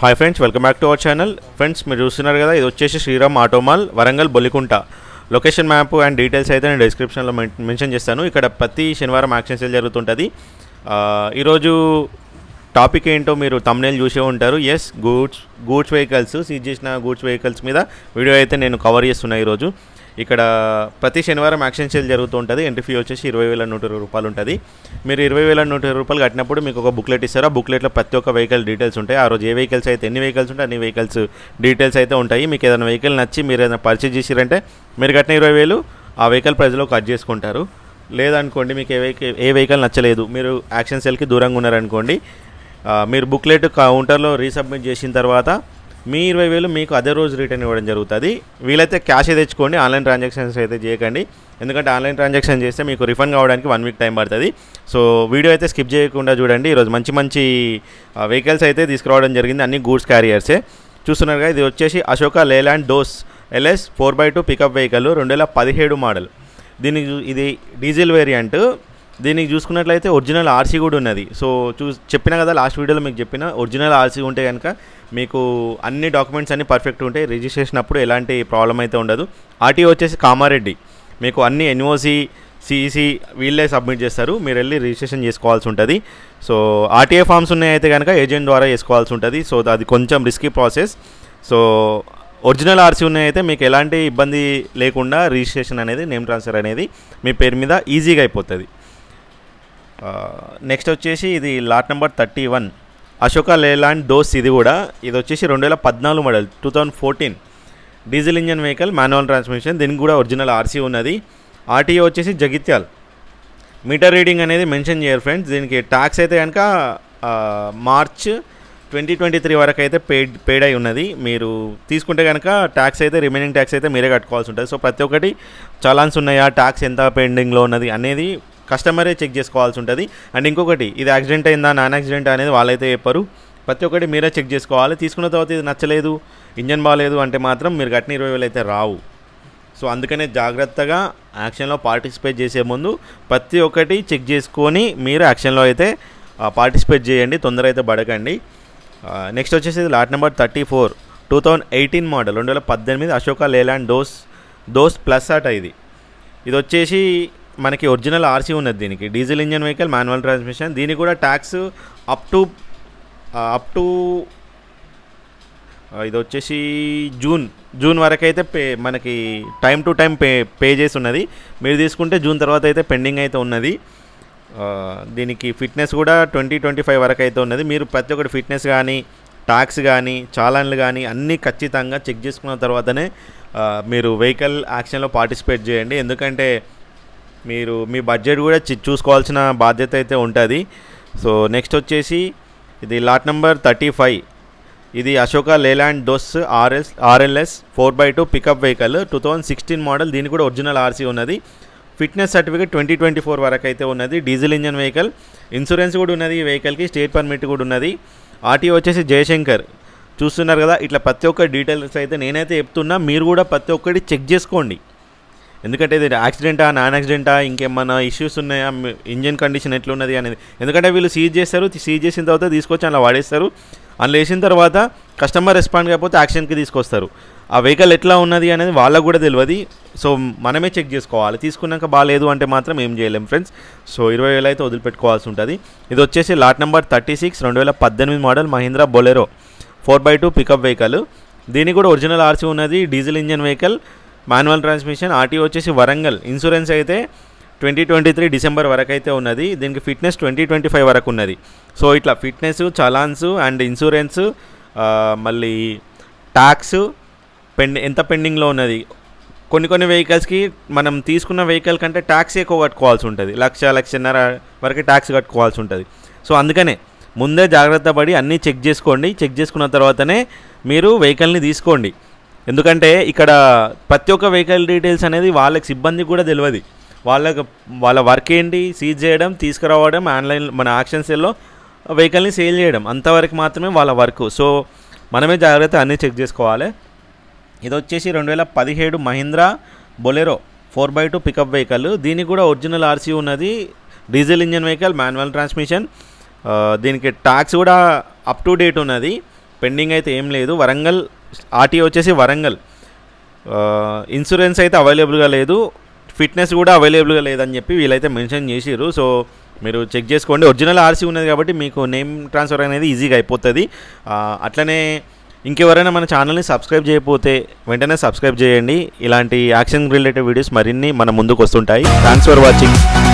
hi friends welcome back to our channel friends మీరు చూస్తున్నారు కదా ఇది వచ్చేసి Shriram Automall Warangal Bollikunta location map and details అయితే నేను డిస్క్రిప్షన్లో మెన్షన్ చేస్తాను ఇక్కడ ప్రతి శనివారం యాక్షన్ సేల్ జరుగుతుంటుంది ఈరోజు టాపిక్ ఏంటో మీరు తమ్నేల్ చూసే ఉంటారు yes goods goods vehicles seize చేసిన గూడ్స్ వెహికల్స్ మీద వీడియో అయితే నేను కవర్ చేస్తున్నాను ఈరోజు ఇక్కడ ప్రతి శనివారం యాక్షన్ సేల్ జరుగుతూ ఉంటుంది ఎంట్రీ ఫీ వచ్చేసి ఇరవై వేల నూట ఇరవై రూపాయలు ఉంటుంది మీరు ఇరవై వేల నూట ఇరవై రూపాయలు కట్టినప్పుడు మీకు ఒక బుక్లెట్ ఇస్తారు ఆ బుక్లెట్లో ప్రతి ఒక్క వెహికల్ డీటెయిల్స్ ఉంటాయి ఆ రోజు ఏ వెహికల్స్ అయితే ఎన్ని వెహికల్స్ ఉంటాయి అన్ని వెహికల్స్ డీటెయిల్స్ అయితే ఉంటాయి మీకు ఏదైనా వెహికల్ నచ్చి మీరు ఏదైనా పర్చేజ్ చేసిరంటే మీరు కట్టిన ఇరవై వేలు ఆ వెహికల్ ప్రైస్లో కట్ చేసుకుంటారు లేదనుకోండి మీకు ఏ వెహికల్ ఏ వెహికల్ నచ్చలేదు మీరు యాక్షన్ సెల్కి దూరంగా ఉన్నారనుకోండి మీరు బుక్లెట్ కౌంటర్లో రీసబ్మిట్ చేసిన తర్వాత మీ ఇరవై వేలు మీకు అదే రోజు రిటర్న్ ఇవ్వడం జరుగుతుంది వీలైతే క్యాష్ తెచ్చుకోండి ఆన్లైన్ ట్రాన్సాక్షన్స్ అయితే చేయకండి ఎందుకంటే ఆన్లైన్ ట్రాన్సాక్షన్ చేస్తే మీకు రిఫండ్ కావడానికి వన్ వీక్ టైం పడుతుంది సో వీడియో అయితే స్కిప్ చేయకుండా చూడండి ఈరోజు మంచి మంచి వెహికల్స్ అయితే తీసుకురావడం జరిగింది అన్ని గూడ్స్ క్యారియర్సే చూస్తున్నారుగా ఇది వచ్చేసి Ashok Leyland Dost LS four by two pickup vehicle రెండు వేల పదిహేడు మోడల్ దీనికి ఇది డీజిల్ వేరియంట్ దీనికి చూసుకున్నట్లయితే ఒరిజినల్ ఆర్సీ కూడా ఉన్నది సో చూ చెప్పిన కదా లాస్ట్ వీడియోలో మీకు చెప్పిన ఒరిజినల్ ఆర్సీ ఉంటే కనుక మీకు అన్ని డాక్యుమెంట్స్ అన్నీ పర్ఫెక్ట్ ఉంటాయి రిజిస్ట్రేషన్ అప్పుడు ఎలాంటి ప్రాబ్లం అయితే ఉండదు ఆర్టీఓ వచ్చేసి కామారెడ్డి మీకు అన్ని ఎన్ఓసి సిఈసీ e వీళ్ళే సబ్మిట్ చేస్తారు మీరు వెళ్ళి రిజిస్ట్రేషన్ చేసుకోవాల్సి ఉంటుంది సో ఆర్టీఏ ఫామ్స్ ఉన్నాయైతే కనుక ఏజెంట్ ద్వారా చేసుకోవాల్సి ఉంటుంది సో అది కొంచెం risky process so original RC ఉన్నాయైతే మీకు ఎలాంటి ఇబ్బంది లేకుండా రిజిస్ట్రేషన్ అనేది నేమ్ ట్రాన్స్ఫర్ అనేది మీ పేరు మీద ఈజీగా అయిపోతుంది నెక్స్ట్ uh, వచ్చేసి ఇది lot number thirty one Ashok Leyland Dost ఇది కూడా ఇది వచ్చేసి రెండు వేల పద్నాలుగు model two thousand fourteen diesel engine vehicle manual transmission దీనికి కూడా ఒరిజినల్ ఆర్సీ ఉన్నది ఆర్టీఏ వచ్చేసి జగిత్యాల్ మీటర్ రీడింగ్ అనేది మెన్షన్ చేయరు ఫ్రెండ్స్ దీనికి ట్యాక్స్ అయితే కనుక మార్చ్ ట్వంటీ ట్వంటీ త్రీ వరకు అయితే పేడ్ పేడ్ అయి ఉన్నది మీరు తీసుకుంటే కనుక ట్యాక్స్ అయితే రిమైనింగ్ ట్యాక్స్ అయితే మీరే కట్టుకోవాల్సి ఉంటుంది సో ప్రతి ఒక్కటి చలాన్స్ ఉన్నాయా ట్యాక్స్ ఎంత పెండింగ్లో ఉన్నది అనేది కస్టమరే చెక్ చేసుకోవాల్సి ఉంటుంది అండ్ ఇంకొకటి ఇది యాక్సిడెంట్ అయిందా నాన్ యాక్సిడెంట్ అనేది వాళ్ళైతే చెప్పరు ప్రతి ఒక్కటి మీరే చెక్ చేసుకోవాలి తీసుకున్న తర్వాత ఇది నచ్చలేదు ఇంజన్ బాగాలేదు అంటే మాత్రం మీరు కట్టిన ఇరవై వేలు అయితే రావు సో అందుకనే జాగ్రత్తగా యాక్షన్లో పార్టిసిపేట్ చేసే ముందు ప్రతి ఒక్కటి చెక్ చేసుకొని మీరు యాక్షన్లో అయితే పార్టిసిపేట్ చేయండి తొందర అయితే పడకండి నెక్స్ట్ వచ్చేసి lot number thirty four two thousand eighteen model రెండు వేల పద్దెనిమిది అశోక లేలాండ్ డోస్ డోస్ ప్లస్ అట ఇది ఇది వచ్చేసి మనకి ఒరిజినల్ ఆర్సీ ఉన్నది దీనికి diesel engine vehicle manual transmission దీనికి కూడా tax up to up to ఇది వచ్చేసి జూన్ జూన్ వరకు అయితే పే మనకి time to time pay pay చేసి ఉన్నది మీరు తీసుకుంటే జూన్ తర్వాత అయితే పెండింగ్ అయితే ఉన్నది దీనికి ఫిట్నెస్ కూడా ట్వంటీ ట్వంటీ ఫైవ్ వరకు అయితే ఉన్నది మీరు ప్రతి ఒక్కటి ఫిట్నెస్ కానీ ట్యాక్స్ కానీ చాలాన్లు కానీ అన్నీ ఖచ్చితంగా చెక్ చేసుకున్న తర్వాతనే మీరు వెహికల్ యాక్షన్లో పార్టిసిపేట్ చేయండి ఎందుకంటే మీరు మీ బడ్జెట్ కూడా చూసుకోవాల్సిన బాధ్యత అయితే ఉంటుంది సో నెక్స్ట్ వచ్చేసి ఇది లాట్ నెంబర్ థర్టీ ఫైవ్ ఇది Ashok Leyland Dost RS RLS four by two pickup vehicle two thousand sixteen model దీనికి కూడా ఒరిజినల్ ఆర్సీ ఉన్నది fitness certificate twenty twenty four వరకు అయితే ఉన్నది డీజిల్ ఇంజన్ వెహికల్ ఇన్సూరెన్స్ కూడా ఉన్నది ఈ వెహికల్కి స్టేట్ పర్మిట్ కూడా ఉన్నది ఆర్టీ వచ్చేసి జయశంకర్ చూస్తున్నారు కదా ఇట్లా ప్రతి ఒక్క డీటెయిల్స్ అయితే నేనైతే చెప్తున్నా మీరు కూడా ప్రతి ఒక్కటి చెక్ చేసుకోండి ఎందుకంటే ఇది యాక్సిడెంటా నాన్ యాక్సిడెంటా ఇంకేమన్నా ఇష్యూస్ ఉన్నాయా ఇంజిన్ కండిషన్ ఎట్లున్నది అనేది ఎందుకంటే వీళ్ళు సీజ్ చేస్తారు సీజ్ చేసిన తర్వాత తీసుకొచ్చి అలా వాడేస్తారు అందులో వేసిన తర్వాత కస్టమర్ రెస్పాండ్ కాకపోతే యాక్సిడెంట్కి తీసుకొస్తారు ఆ వెహికల్ ఎట్లా ఉన్నది అనేది వాళ్ళకు కూడా తెలియదు సో మనమే చెక్ చేసుకోవాలి తీసుకున్నాక బాగాలేదు అంటే మాత్రం ఏం చేయలేం ఫ్రెండ్స్ సో ఇరవై వేలు అయితే వదిలిపెట్టుకోవాల్సి ఉంటుంది ఇది వచ్చేసి లాట్ నెంబర్ థర్టీ సిక్స్ రెండు వేల పద్దెనిమిది model Mahindra Bolero four by two pickup vehicle దీనికి కూడా ఒరిజినల్ ఆర్సీ ఉన్నది diesel engine vehicle manual transmission RTO వచ్చేసి వరంగల్ ఇన్సూరెన్స్ అయితే ట్వంటీ ట్వంటీ త్రీ డిసెంబర్ వరకు అయితే ఉన్నది దీనికి ఫిట్నెస్ ట్వంటీ ట్వంటీ ఫైవ్ వరకు ఉన్నది సో ఇట్లా ఫిట్నెస్ చలాన్స్ అండ్ ఇన్సూరెన్స్ మళ్ళీ ట్యాక్స్ పెండ్ ఎంత పెండింగ్లో ఉన్నది కొన్ని కొన్ని వెహికల్స్కి మనం తీసుకున్న వెహికల్ కంటే ట్యాక్స్ ఎక్కువ కట్టుకోవాల్సి ఉంటుంది లక్ష లక్షన్నర వరకు ట్యాక్స్ కట్టుకోవాల్సి ఉంటుంది సో అందుకనే ముందే జాగ్రత్త పడి అన్నీ చెక్ చేసుకోండి చెక్ చేసుకున్న తర్వాతనే మీరు వెహికల్ని తీసుకోండి ఎందుకంటే ఇక్కడ ప్రతి ఒక్క వెహికల్ డీటెయిల్స్ అనేది వాళ్ళకి సిబ్బంది కూడా తెలియదు వాళ్ళకి వాళ్ళ వర్క్ ఏంటి సీజ్ చేయడం తీసుకురావడం ఆన్లైన్ మన యాక్షన్ సెల్లో వెహికల్ని సేల్ చేయడం అంతవరకు మాత్రమే వాళ్ళ వర్క్ సో మనమే జాగ్రత్త అన్నీ చెక్ చేసుకోవాలి ఇది వచ్చేసి రెండు వేల పదిహేడు Mahindra Bolero four by two pickup vehicle దీనికి కూడా ఒరిజినల్ ఆర్సీ ఉన్నది diesel engine vehicle manual transmission దీనికి ట్యాక్స్ కూడా అప్ టు డేట్ ఉన్నది పెండింగ్ అయితే ఏం లేదు వరంగల్ ఆర్టీ వచ్చేసి వరంగల్ ఇన్సూరెన్స్ అయితే అవైలబుల్గా లేదు ఫిట్నెస్ కూడా అవైలబుల్గా లేదని చెప్పి వీళ్ళైతే మెన్షన్ చేసిరు సో మీరు చెక్ చేసుకోండి ఒరిజినల్ ఆర్సీ ఉన్నది కాబట్టి మీకు నేమ్ ట్రాన్స్ఫర్ అనేది ఈజీగా అయిపోతుంది అట్లనే ఇంకెవరైనా మన ఛానల్ని సబ్స్క్రైబ్ చేయకపోతే వెంటనే సబ్స్క్రైబ్ చేయండి ఇలాంటి యాక్షన్ రిలేటెడ్ వీడియోస్ మరిన్ని మన ముందుకు వస్తుంటాయి థ్యాంక్స్ ఫర్ వాచింగ్